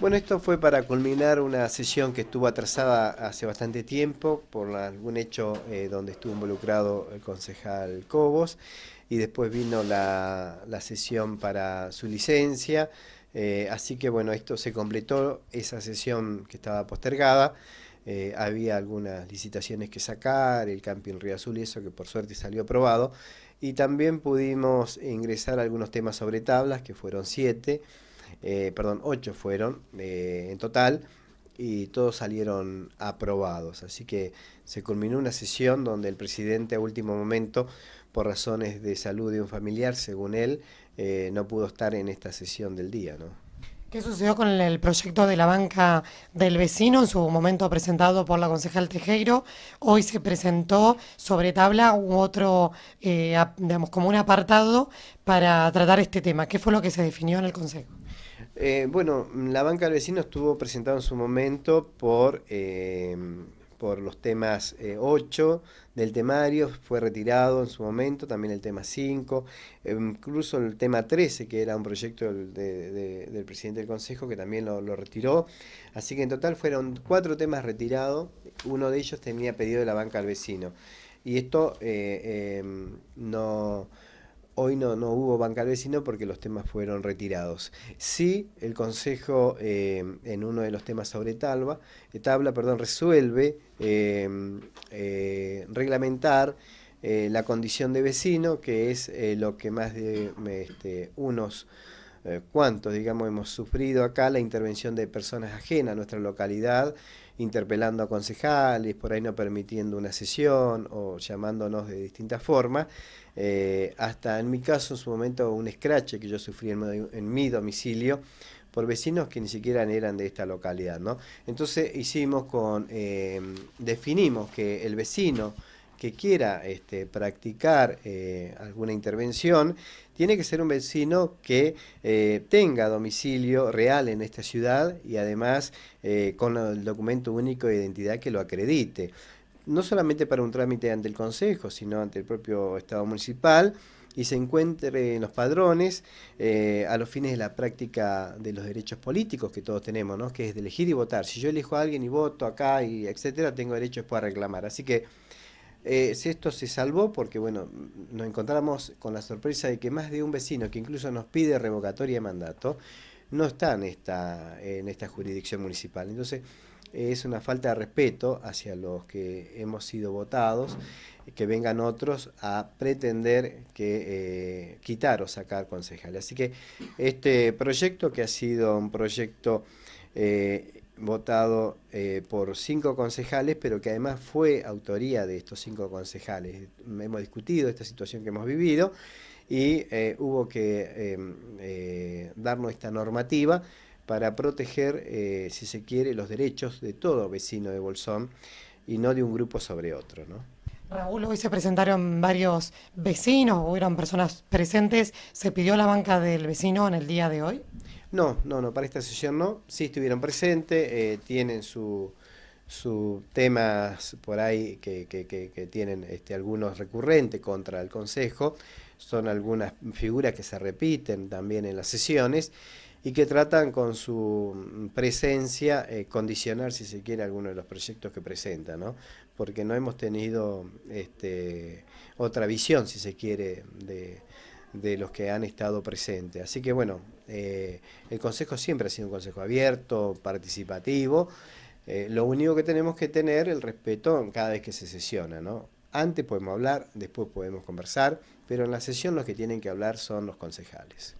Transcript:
Bueno, esto fue para culminar una sesión que estuvo atrasada hace bastante tiempo por algún hecho eh, donde estuvo involucrado el concejal Cobos y después vino la, sesión para su licencia. Eh, así que bueno, esto se completó, esa sesión que estaba postergada. Eh, había algunas licitaciones que sacar, el camping Río Azul y eso que por suerte salió aprobado. Y también pudimos ingresar algunos temas sobre tablas, que fueron siete. Eh, perdón, ocho fueron eh, en total y todos salieron aprobados. Así que se culminó una sesión donde el presidente a último momento, por razones de salud de un familiar, según él, eh, no pudo estar en esta sesión del día, ¿no? ¿Qué sucedió con el proyecto de la banca del vecino en su momento presentado por la concejal Tejero? Hoy se presentó sobre tabla otro, eh, digamos, como un apartado para tratar este tema. ¿Qué fue lo que se definió en el Consejo? Eh, bueno, la banca del vecino estuvo presentada en su momento por eh, por los temas 8 eh, del temario, fue retirado en su momento, también el tema 5, eh, incluso el tema 13, que era un proyecto del presidente del Consejo, que también lo, retiró. Así que en total fueron cuatro temas retirados, uno de ellos tenía pedido de la banca al vecino. Y esto eh, no Hoy no, no hubo banca al vecino porque los temas fueron retirados. Sí, el Consejo eh, en uno de los temas sobre talba, eh, tabla perdón, resuelve em, eh, reglamentar la condición de vecino, que es lo que más de este, unos eh, cuántos, digamos, hemos sufrido acá la intervención de personas ajenas a nuestra localidad, interpelando a concejales, por ahí no permitiendo una sesión o llamándonos de distintas formas, eh, hasta en mi caso en su momento un escrache que yo sufrí en, mi domicilio por vecinos que ni siquiera eran de esta localidad, ¿no? Entonces hicimos con, eh, definimos que el vecino que quiera este, practicar eh, alguna intervención, tiene que ser un vecino que eh, tenga domicilio real en esta ciudad y además eh, con el documento único de identidad que lo acredite. No solamente para un trámite ante el Consejo, sino ante el propio Estado Municipal y se encuentre en los padrones a los fines de la práctica de los derechos políticos que todos tenemos, ¿no? que es de elegir y votar. Si yo elijo a alguien y voto acá, y etcétera, tengo después a reclamar. Así que eh, si esto se salvó, porque bueno, nos encontramos con la sorpresa de que más de un vecino que incluso nos pide revocatoria de mandato, no está en esta, en esta jurisdicción municipal. Entonces, eh, es una falta de respeto hacia los que hemos sido votados, que vengan otros a pretender que eh, quitar o sacar concejales. Así que este proyecto, que ha sido un proyecto votado eh, por cinco concejales, pero que además fue autoría de estos cinco concejales. Hemos discutido esta situación que hemos vivido y eh, hubo que em, eh, darnos esta normativa para proteger, si se quiere, los derechos de todo vecino de Bolsón y no de un grupo sobre otro. ¿no? Raúl, hoy se presentaron varios vecinos, hubieron personas presentes. ¿Se pidió la banca del vecino en el día de hoy? No, no, no, para esta sesión no. Sí estuvieron presentes, eh, tienen su, su temas por ahí que, que, tienen este, algunos recurrentes contra el Consejo, son algunas figuras que se repiten también en las sesiones y que tratan con su presencia eh, condicionar, si se quiere, algunos de los proyectos que presentan, ¿no? porque no hemos tenido este, otra visión, si se quiere, de, de los que han estado presentes. Así que bueno, eh, el Consejo siempre ha sido un Consejo abierto, participativo. Eh, lo único que tenemos que tener el respeto cada vez que se sesiona, ¿no? Antes podemos hablar, después podemos conversar, pero en la sesión los que tienen que hablar son los concejales.